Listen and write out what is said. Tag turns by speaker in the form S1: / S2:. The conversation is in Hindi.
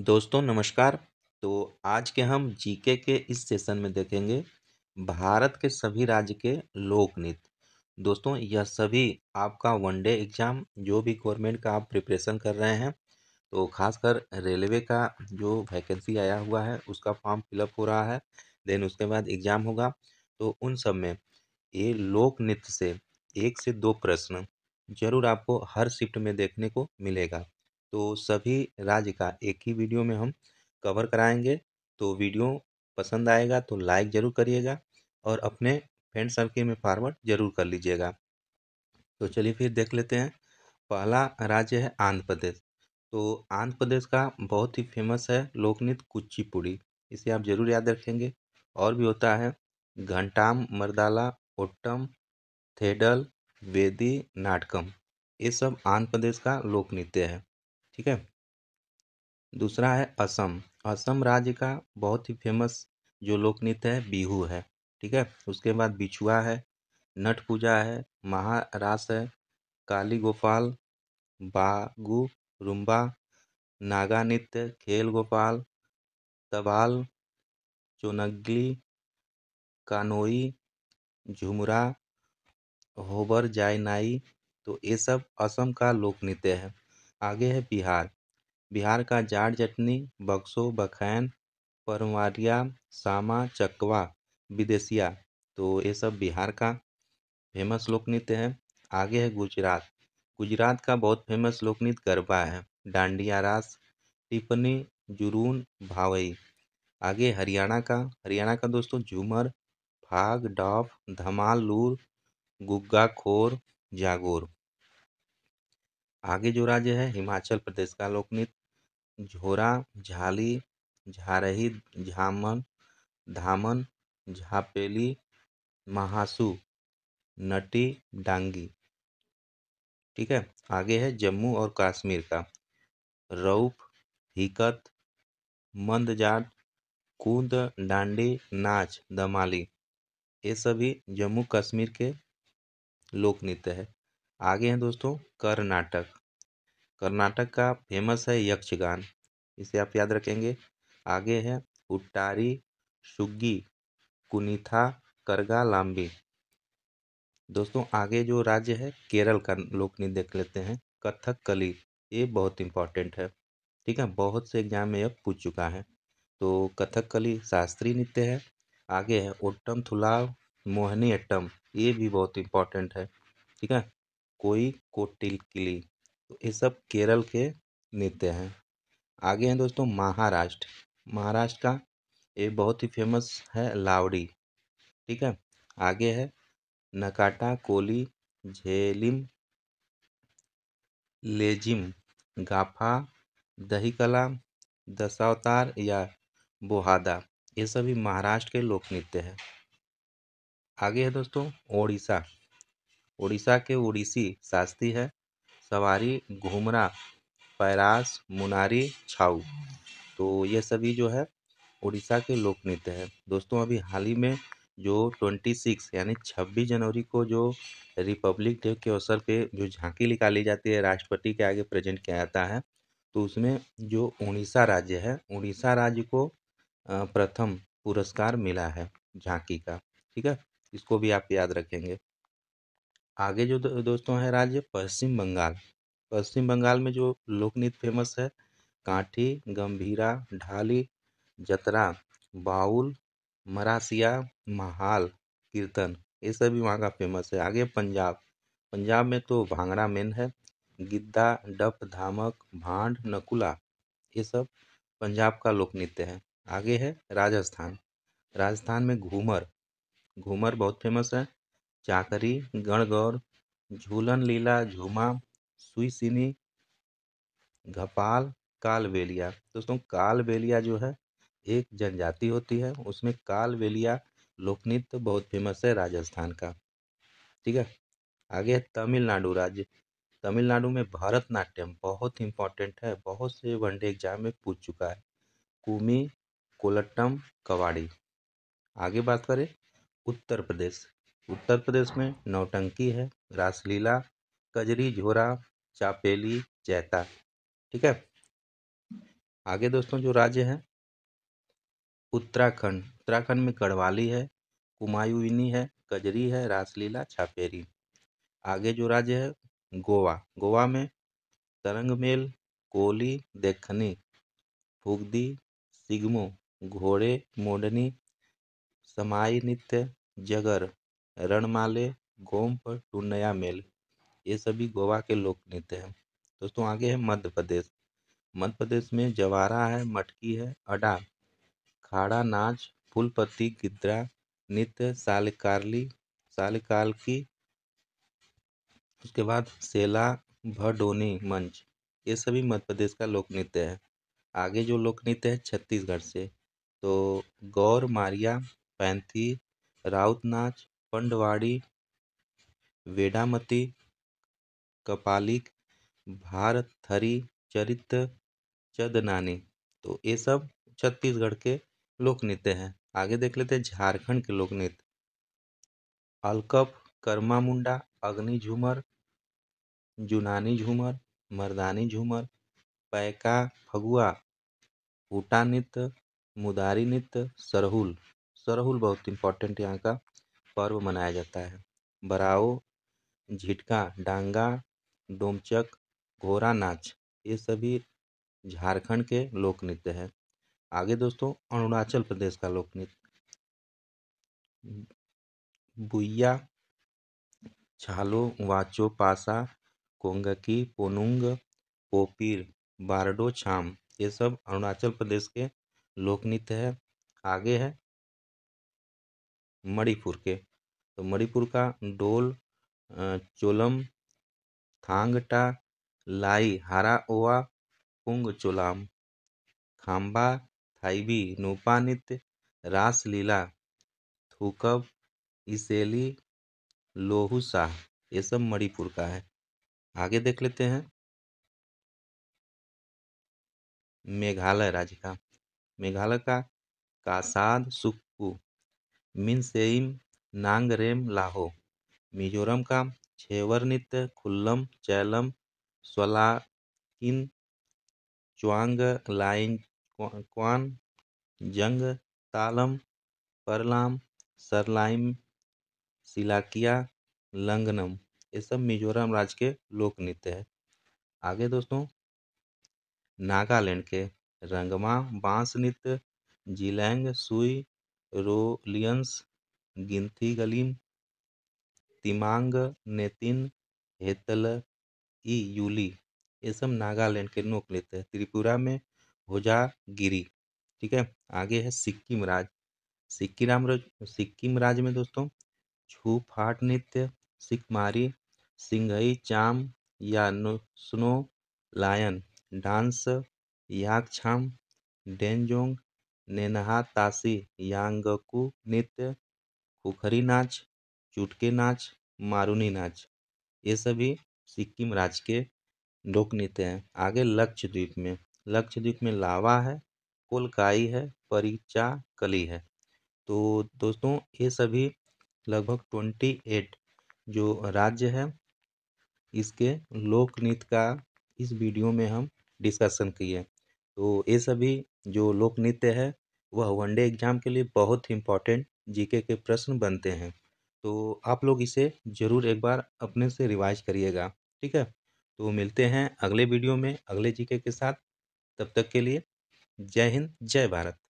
S1: दोस्तों नमस्कार तो आज के हम जीके के इस सेशन में देखेंगे भारत के सभी राज्य के लोक नृत्य दोस्तों यह सभी आपका वन डे एग्ज़ाम जो भी गवर्नमेंट का आप प्रिपरेशन कर रहे हैं तो खासकर रेलवे का जो वैकेंसी आया हुआ है उसका फॉर्म फिलअप हो रहा है देन उसके बाद एग्ज़ाम होगा तो उन सब में ये लोक नृत्य से एक से दो प्रश्न ज़रूर आपको हर शिफ्ट में देखने को मिलेगा तो सभी राज्य का एक ही वीडियो में हम कवर कराएंगे तो वीडियो पसंद आएगा तो लाइक ज़रूर करिएगा और अपने फ्रेंड सर्किल में फॉरवर्ड ज़रूर कर लीजिएगा तो चलिए फिर देख लेते हैं पहला राज्य है आंध्र प्रदेश तो आंध्र प्रदेश का बहुत ही फेमस है लोकनृत्य कुचिपुड़ी इसे आप ज़रूर याद रखेंगे और भी होता है घंटाम मरदाला ओट्टम थेडल वेदी नाटकम ये सब आंध्र प्रदेश का लोक नृत्य है ठीक है दूसरा है असम असम राज्य का बहुत ही फेमस जो लोक नृत्य है बिहू है ठीक है उसके बाद बिछुआ है नट पूजा है महारास है काली गोपाल बागु रुम्बा नागा नृत्य खेल गोपाल तबाल चोनगली कानोई झुमरा होबर जायनाई तो ये सब असम का लोक नृत्य है आगे है बिहार बिहार का जाट जटनी बक्सो बखैन परमारिया सामा चकवा विदेशिया तो ये सब बिहार का फेमस लोक नृत्य है आगे है गुजरात गुजरात का बहुत फेमस लोक नृत्य गरबा है डांडिया रास टिपनी जुरून भावई आगे हरियाणा का हरियाणा का दोस्तों झूमर फाग डॉफ धमाल लूर गुग्गा खोर जागोर आगे जो राज्य है हिमाचल प्रदेश का लोक नृत्य झोरा झाली झारही झामन धामन झापेली महासू नटी डांगी ठीक है आगे है जम्मू और कश्मीर का रऊफ हिकत मंद जाट कूद डांडी नाच दमाली ये सभी जम्मू कश्मीर के लोक नृत्य है आगे हैं दोस्तों कर्नाटक कर्नाटक का फेमस है यक्षगान इसे आप याद रखेंगे आगे है उट्टारी सुग्गी कुनीथा करगा लाम्बी दोस्तों आगे जो राज्य है केरल का लोक नृत्य देख लेते हैं कथक कली ये बहुत इम्पॉर्टेंट है ठीक है बहुत से एग्जाम में अब पूछ चुका है तो कथक कली शास्त्रीय नृत्य है आगे है ओट्टम थुलाव मोहनी अट्टम ये भी बहुत इम्पॉर्टेंट है ठीक है कोई कोटिल्किली तो ये सब केरल के नृत्य हैं आगे हैं दोस्तों महाराष्ट्र महाराष्ट्र का ये बहुत ही फेमस है लावड़ी ठीक है आगे है नकाटा कोली झेलिम लेजिम गाफा दही कला दशावतार या बोहादा ये सभी महाराष्ट्र के लोक नृत्य हैं आगे है दोस्तों ओडिशा उड़ीसा के उड़ीसी शास्त्री है सवारी घूमरा पैरास मुनारी छाऊ तो ये सभी जो है उड़ीसा के लोक नृत्य है दोस्तों अभी हाल ही में जो ट्वेंटी सिक्स यानी छब्बीस जनवरी को जो रिपब्लिक डे के अवसर पे जो झांकी निकाली जाती है राष्ट्रपति के आगे प्रेजेंट किया जाता है तो उसमें जो उड़ीसा राज्य है उड़ीसा राज्य को प्रथम पुरस्कार मिला है झांकी का ठीक है इसको भी आप याद रखेंगे आगे जो दोस्तों है राज्य पश्चिम बंगाल पश्चिम बंगाल में जो लोक नृत्य फेमस है कांठी गंभीरा ढाली जतरा बाउल मरासिया महाल कीर्तन ये सभी वहाँ का फेमस है आगे पंजाब पंजाब में तो भांगड़ा मेन है गिद्दा डप धामक भांड नकुला ये सब पंजाब का लोक नृत्य है आगे है राजस्थान राजस्थान में घूमर घूमर बहुत फेमस है चाकरी गणगौर झूलन लीला झूमा सुईसिनी घपाल कालबेलिया दोस्तों कालबेलिया जो है एक जनजाति होती है उसमें कालबेलिया लोक नृत्य बहुत फेमस है राजस्थान का ठीक है आगे है तमिलनाडु राज्य तमिलनाडु में भरतनाट्यम बहुत इंपॉर्टेंट है बहुत से वनडे एग्जाम में पूछ चुका है कुमी कोलट्टम कवाड़ी आगे बात करें उत्तर प्रदेश उत्तर प्रदेश में नौटंकी है रासलीला कजरी झोरा चापेली चैता ठीक है आगे दोस्तों जो राज्य है उत्तराखंड उत्तराखंड में कड़वाली है कुमायूनी है कजरी है रासलीला छापेरी आगे जो राज्य है गोवा गोवा में तरंगमेल कोली देखनी फुगदी सिगमो घोड़े मोडनी समाई नित्य जगर रणमाले गोम पर टूनया मेल ये सभी गोवा के लोक नृत्य हैं दोस्तों आगे है मध्य प्रदेश मध्य प्रदेश में जवारा है मटकी है अडा खाड़ा नाच फूलपति गिद्रा नृत्य सालकारली सालकाल की उसके बाद सेला भडोनी मंच ये सभी मध्य प्रदेश का लोक नृत्य है आगे जो लोक नृत्य है छत्तीसगढ़ से तो गौर मारिया पैंथी राउत नाच पंडवाड़ी वेडामती कपालिक थरी चरित चदनानी तो ये सब छत्तीसगढ़ के लोक नृत्य हैं आगे देख लेते हैं झारखंड के लोक नृत्य अलकप कर्मा मुंडा अग्नि झूमर जुनानी झूमर मर्दानी झूमर पैका फगुआ ऊटा नृत्य मुदारी नृत्य सरहुल सरहुल बहुत इम्पोर्टेंट यहाँ का पर्व मनाया जाता है बराओ झिटका डांगा डोमचक घोरा नाच ये सभी झारखंड के लोक नृत्य हैं आगे दोस्तों अरुणाचल प्रदेश का लोक नृत्य बुइया छालो वाचो पासा कोंगकी पोनुंग पोपीर बारडो छाम ये सब अरुणाचल प्रदेश के लोक नृत्य है आगे है मणिपुर के तो मणिपुर का डोल चोलम थांगटा लाई ओवा पुंग चोलाम खाम्बा थाईबी रास रासलीला थूकब इसेली लोहुसा ये सब मणिपुर का है आगे देख लेते हैं मेघालय राज्य का मेघालय का कासाद सुख नांगरेम लाहो मिजोरम का छेवर नृत्य खुल्लम चैलम च्वांग लाइन क्वान जंग तालम परलाम सरलाइम सिलाकिया लंगनम ये सब मिजोरम राज्य के लोक नृत्य है आगे दोस्तों नागालैंड के रंगमा बांस नृत्य जिलैंग सुई रोलियंस गलीम तिमांग नेतिन हेतल ई यूली ये सब नागालैंड के लोग लेते हैं त्रिपुरा में गिरी ठीक है आगे है सिक्किम राज सिक्किम राम सिक्किम राज्य में दोस्तों छू फाट नृत्य सिकमारी सिंघई चाम या नो snow lion dance yak Chham Denzong Nenha Tashi Yangku नृत्य खुखरी नाच चुटके नाच मारूनी नाच ये सभी सिक्किम राज्य के लोक नृत्य हैं आगे लक्षद्वीप में लक्षद्वीप में लावा है कोलकाई है परिचा कली है तो दोस्तों ये सभी लगभग ट्वेंटी एट जो राज्य है इसके लोक नृत्य का इस वीडियो में हम डिस्कशन किए तो ये सभी जो लोक नृत्य है वह वनडे एग्ज़ाम के लिए बहुत ही इंपॉर्टेंट जी के के प्रश्न बनते हैं तो आप लोग इसे ज़रूर एक बार अपने से रिवाइज करिएगा ठीक है तो मिलते हैं अगले वीडियो में अगले जीके के साथ तब तक के लिए जय हिंद जय भारत